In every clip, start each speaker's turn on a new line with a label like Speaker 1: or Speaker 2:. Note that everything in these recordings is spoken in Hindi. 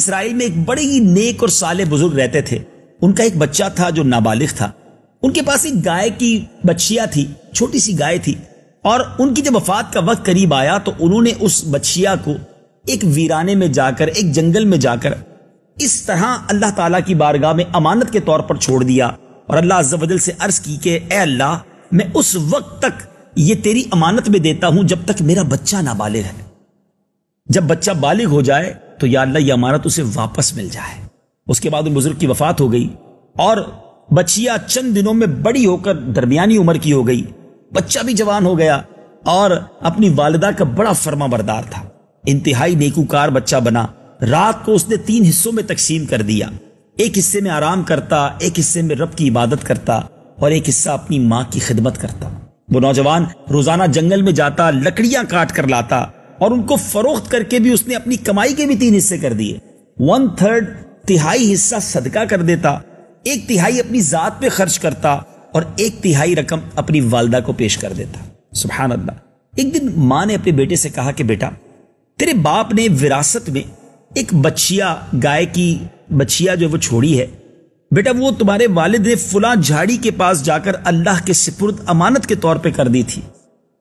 Speaker 1: इसराइल में एक बड़े ही नेक और साले बुजुर्ग रहते थे उनका एक बच्चा था जो नाबालिग था उनके पास एक गाय की बच्चिया थी छोटी सी गाय थी और उनकी जब वफात का वक्त करीब आया तो उन्होंने उस बच्चिया को एक वीराने में जाकर एक जंगल में जाकर इस तरह अल्लाह ताला की बारगाह में अमानत के तौर पर छोड़ दिया और अल्लाह अज्जल से अर्ज की के ए अल्लाह मैं उस वक्त तक ये तेरी अमानत में देता हूं जब तक मेरा बच्चा नाबालिग है जब बच्चा बालिग हो जाए तो या अल्लाह यह अमानत उसे वापस मिल जाए उसके बाद उन बुजुर्ग की वफात हो गई और बच्चिया चंद दिनों में बड़ी होकर दरमियानी उम्र की हो गई बच्चा भी जवान हो गया और अपनी वालदा का बड़ा फर्मा बरदार था इंतहाई नेकूकार बच्चा बना रात को उसने तीन हिस्सों में तकसीम कर दिया एक हिस्से में आराम करता एक हिस्से में रब की इबादत करता और एक हिस्सा अपनी माँ की खिदमत करता वो नौजवान रोजाना जंगल में जाता लकड़ियां काट कर लाता और उनको फरोख्त करके भी उसने अपनी कमाई के भी तीन हिस्से कर दिए वन थर्ड तिहाई हिस्सा सदका कर देता एक तिहाई अपनी जात पे खर्च करता और एक तिहाई रकम अपनी वालदा को पेश कर देता सुबहान अल्लाह एक दिन माँ ने अपने बेटे से कहा कि बेटा तेरे बाप ने विरासत में एक बच्चिया गाय की बच्चिया जो वो छोड़ी है बेटा वो तुम्हारे वालिद ने फुला झाड़ी के पास जाकर अल्लाह के सिपुर्द अमानत के तौर पे कर दी थी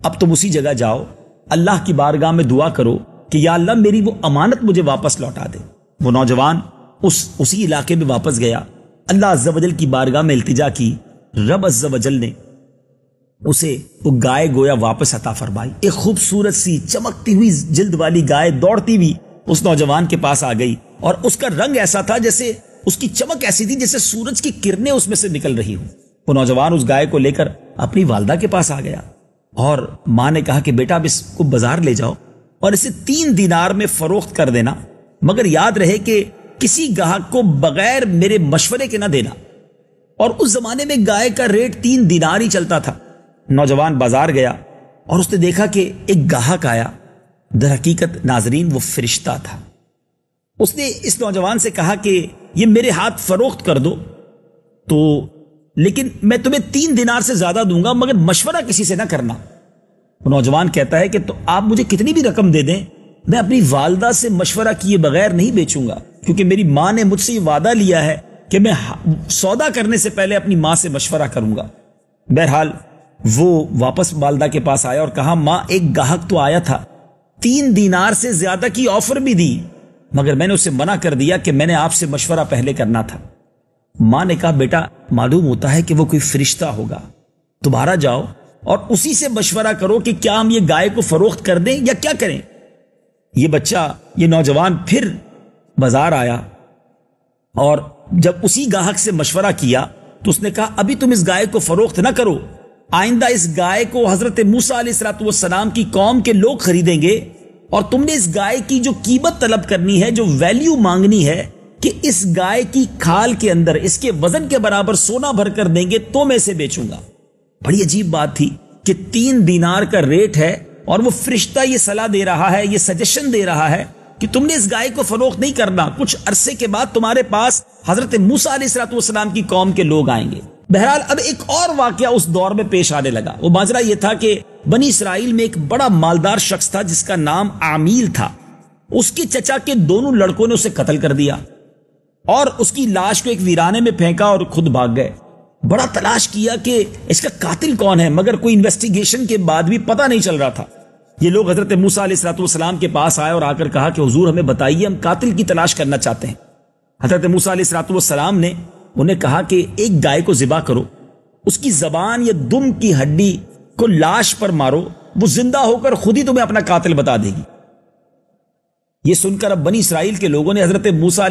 Speaker 1: अब तुम उसी जगह जाओ अल्लाह की बारगाह में दुआ करो कि या अल्लाह मेरी वो अमानत मुझे वापस लौटा दे वो नौजवान उस उसी इलाके में वापस गया अल्लाह अज्जल की बारगाह में इल्तिजा की रब अज्जल ने उसे वो गाय गोया वापस अता फरमाई एक खूबसूरत सी चमकती हुई जिल्द वाली गाय दौड़ती हुई उस नौजवान के पास आ गई और उसका रंग ऐसा था जैसे उसकी चमक ऐसी थी जैसे सूरज की किरणें उसमें से निकल रही हो वो नौजवान उस गाय को लेकर अपनी वालदा के पास आ गया और मां ने कहा कि बेटा अब इसको बाजार ले जाओ और इसे तीन दिनार में फरोख्त कर देना मगर याद रहे कि किसी गाहक को बगैर मेरे मशवरे के ना देना और उस जमाने में गाय का रेट तीन दिनार ही चलता था नौजवान बाजार गया और उसने देखा कि एक गाहक आया दर हकीकत नाजरीन वो फरिश्ता था उसने इस नौजवान से कहा कि ये मेरे हाथ फरोख्त कर दो तो लेकिन मैं तुम्हें तीन दिनार से ज्यादा दूंगा मगर मशवरा किसी से ना करना नौजवान कहता है कि तो आप मुझे कितनी भी रकम दे दें मैं अपनी वालदा से मशवरा किए बगैर नहीं बेचूंगा क्योंकि मेरी माँ ने मुझसे ये वादा लिया है कि मैं सौदा करने से पहले अपनी माँ से मशवरा करूंगा बहरहाल वो वापस वालदा के पास आया और कहा माँ एक गाहक तो आया था तीन दिनार से ज्यादा की ऑफर भी दी मगर मैंने उसे मना कर दिया कि मैंने आपसे मशवरा पहले करना था मां ने कहा बेटा मालूम होता है कि वो कोई फरिश्ता होगा दोबारा जाओ और उसी से मशवरा करो कि क्या हम ये गाय को फरोख्त कर दें या क्या करें ये बच्चा ये नौजवान फिर बाजार आया और जब उसी गाहक से मशवरा किया तो उसने कहा अभी तुम इस गाय को फरोख्त ना करो आइंदा इस गाय को हजरत मूसा की कौम के लोग खरीदेंगे और तुमने इस गाय की जो कीमत तलब करनी है जो वैल्यू मांगनी है कि इस गाय की खाल के अंदर इसके वजन के बराबर सोना भरकर देंगे तो मैं इसे बेचूंगा बड़ी अजीब बात थी कि तीन दीनार का रेट है और वो फरिश्ता ये सलाह दे रहा है ये सजेशन दे रहा है कि तुमने इस गाय को फरोख नहीं करना कुछ अरसे के बाद तुम्हारे पास हजरत मूसा सलाम की कौम के लोग आएंगे बहरहाल अब एक और वाक्य उस दौर में पेश आने लगा वो माजरा यह था कि बनी इसराइल में एक बड़ा मालदार शख्स था जिसका नाम आमील था उसके चचा के दोनों लड़कों ने उसे कत्ल कर दिया और उसकी लाश को एक वीराने में फेंका और खुद भाग गए बड़ा तलाश किया कि इसका कातिल कौन है मगर कोई इन्वेस्टिगेशन के बाद भी पता नहीं चल रहा था ये लोग हजरत मूसा सलाम के पास आए और आकर कहा कि हजूर हमें बताइए हम कातिल की तलाश करना चाहते हैं हजरत मूसा सलाम ने उन्हें कहा कि एक गाय को जिबा करो उसकी जबान या दुम की हड्डी को लाश पर मारो वो जिंदा होकर खुद ही तुम्हें अपना कातिल बता देगी ये सुनकर अब बनी इसराइल के लोगों ने हजरत मूसा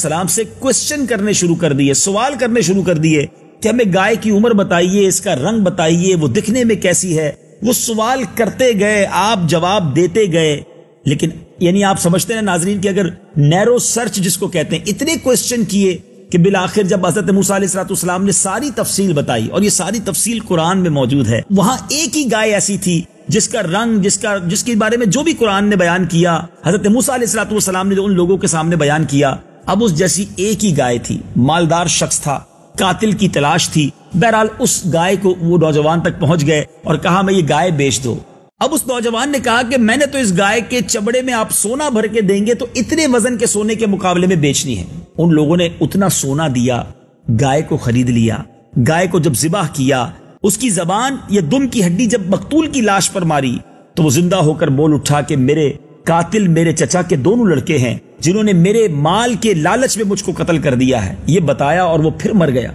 Speaker 1: सलाम से क्वेश्चन करने शुरू कर दिए सवाल करने शुरू कर दिए कि हमें गाय की उम्र बताइए इसका रंग बताइए वो दिखने में कैसी है वो सवाल करते गए आप जवाब देते गए लेकिन यानी आप समझते हैं नाजरीन की अगर नैरो सर्च जिसको कहते हैं इतने क्वेश्चन किए कि बिल आखिर जब हजरत मूसलाम ने सारी तफसील बताई और ये सारी तफसील कुरान में मौजूद है वहां एक ही गाय ऐसी थी जिसका रंग जिसका जिसके बारे में जो भी कुरान ने बयान किया हजरत मूसा ने जो उन लोगों के सामने बयान किया अब उस जैसी एक ही गाय थी मालदार शख्स था कातिल की तलाश थी बहरहाल उस गाय को वो नौजवान तक पहुंच गए और कहा मैं ये गाय बेच दो अब उस नौजवान ने कहा कि मैंने तो इस गाय के चबड़े में आप सोना भर के देंगे तो इतने वजन के सोने के मुकाबले में बेचनी है उन लोगों ने उतना सोना दिया गाय को खरीद लिया गाय को जब जिबाह किया उसकी जबान या दुम की हड्डी जब मकतूल की लाश पर मारी तो वो जिंदा होकर बोल उठा के मेरे कातिल मेरे चचा के दोनों लड़के हैं जिन्होंने मेरे माल के लालच में मुझको कत्ल कर दिया है ये बताया और वो फिर मर गया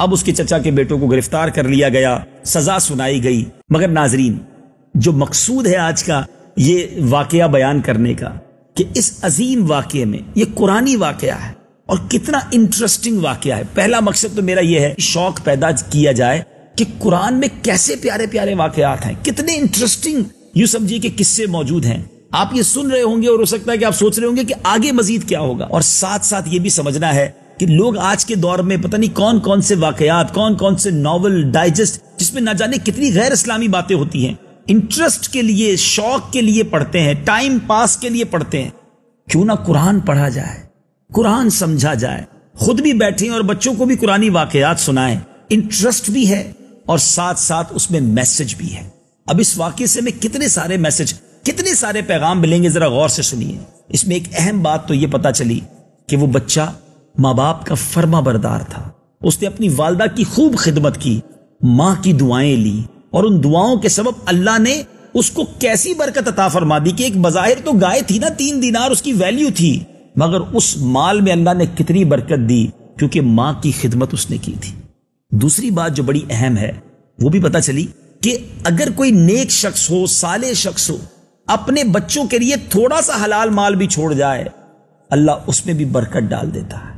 Speaker 1: अब उसके चचा के बेटों को गिरफ्तार कर लिया गया सजा सुनाई गई मगर नाजरीन जो मकसूद है आज का ये वाकया बयान करने का कि इस अजीम वाक्य में ये कुरानी वाकया है और कितना इंटरेस्टिंग वाकया है पहला मकसद तो मेरा यह है शौक पैदा किया जाए कि कुरान में कैसे प्यारे प्यारे वाकयात हैं कितने इंटरेस्टिंग यू समझिए कि किस्से मौजूद हैं आप ये सुन रहे होंगे और हो सकता है कि आप सोच रहे होंगे कि आगे मजीद क्या होगा और साथ साथ ये भी समझना है कि लोग आज के दौर में पता नहीं कौन कौन से वाकयात कौन कौन से नॉवल डाइजेस्ट जिसमें ना जाने कितनी गैर इस्लामी बातें होती हैं इंटरेस्ट के लिए शौक के लिए पढ़ते हैं टाइम पास के लिए पढ़ते हैं क्यों ना कुरान पढ़ा जाए कुरान समझा जाए खुद भी बैठे और बच्चों को भी कुरानी वाकयात सुनाएं इंटरेस्ट भी है और साथ साथ उसमें मैसेज भी है अब इस वाक्य से हमें कितने सारे मैसेज कितने सारे पैगाम मिलेंगे जरा गौर से सुनिए इसमें एक अहम बात तो यह पता चली कि वो बच्चा माँ बाप का फर्मा बरदार था उसने अपनी वालदा की खूब खिदमत की मां की दुआएं ली और उन दुआओं के सबब अल्लाह ने उसको कैसी बरकत अता फरमा दी कि एक बाहिर तो गाय थी ना तीन दिनार उसकी वैल्यू थी मगर उस माल में अल्लाह ने कितनी बरकत दी क्योंकि माँ की खिदमत उसने की थी दूसरी बात जो बड़ी अहम है वो भी पता चली कि अगर कोई नेक शख्स हो साले शख्स हो अपने बच्चों के लिए थोड़ा सा हलाल माल भी छोड़ जाए अल्लाह उसमें भी बरकत डाल देता है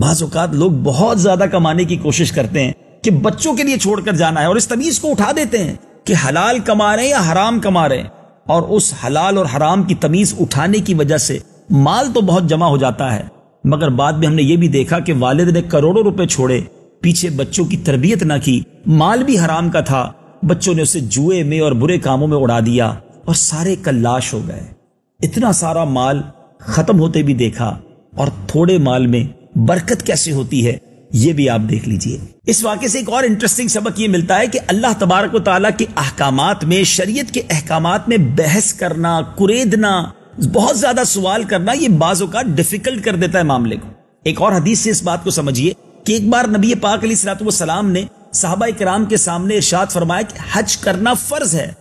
Speaker 1: बाज़ात लोग बहुत ज्यादा कमाने की कोशिश करते हैं कि बच्चों के लिए छोड़कर जाना है और इस तमीज को उठा देते हैं कि हलाल कमा रहे हैं या हराम कमा रहे हैं और उस हलाल और हराम की तमीज उठाने की वजह से माल तो बहुत जमा हो जाता है मगर बाद में हमने ये भी देखा कि वालिद ने करोड़ों रुपए छोड़े पीछे बच्चों की तरबियत ना की माल भी हराम का था बच्चों ने उसे जुए में और बुरे कामों में उड़ा दिया और सारे कल्लाश हो गए इतना सारा माल खत्म होते भी देखा और थोड़े माल में बरकत कैसे होती है ये भी आप देख लीजिए इस वाक्य से एक और इंटरेस्टिंग सबक ये मिलता है कि अल्लाह तबारक ताला के अहकाम में शरीयत के अहकाम में बहस करना कुरेदना बहुत ज्यादा सवाल करना ये बाजों का डिफिकल्ट कर देता है मामले को एक और हदीस से इस बात को समझिए कि एक बार नबी पाक अली सलाम ने साहबा कराम के सामने इर्शाद फरमाया कि हज करना फर्ज है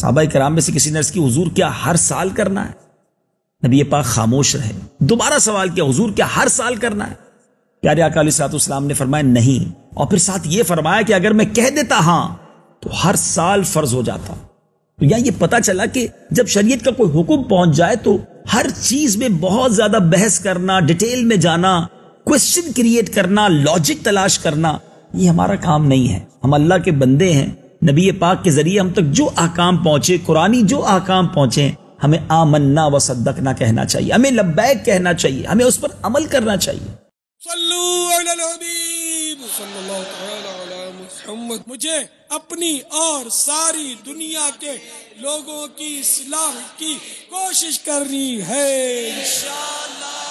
Speaker 1: साहबा कराम में से किसी ने की हजूर क्या हर साल करना है नबी पाक खामोश रहे दोबारा सवाल किया हजूर क्या हर साल करना है प्यारे अकाली सलाम ने फरमाया नहीं और फिर साथ ये फरमाया कि अगर मैं कह देता हां तो हर साल फर्ज हो जाता तो या ये पता चला कि जब शरीय का कोई हुक्म पहुंच जाए तो हर चीज में बहुत ज्यादा बहस करना डिटेल में जाना क्वेश्चन क्रिएट करना लॉजिक तलाश करना ये हमारा काम नहीं है हम अल्लाह के बंदे हैं नबी पाक के जरिए हम तक जो आकाम पहुंचे कुरानी जो आकाम पहुंचे हमें आमन्ना व ना कहना चाहिए हमें लब्बैक कहना चाहिए हमें उस पर अमल करना चाहिए मुझे अपनी और सारी दुनिया के लोगों की सलाह की कोशिश करनी है इंशाल्लाह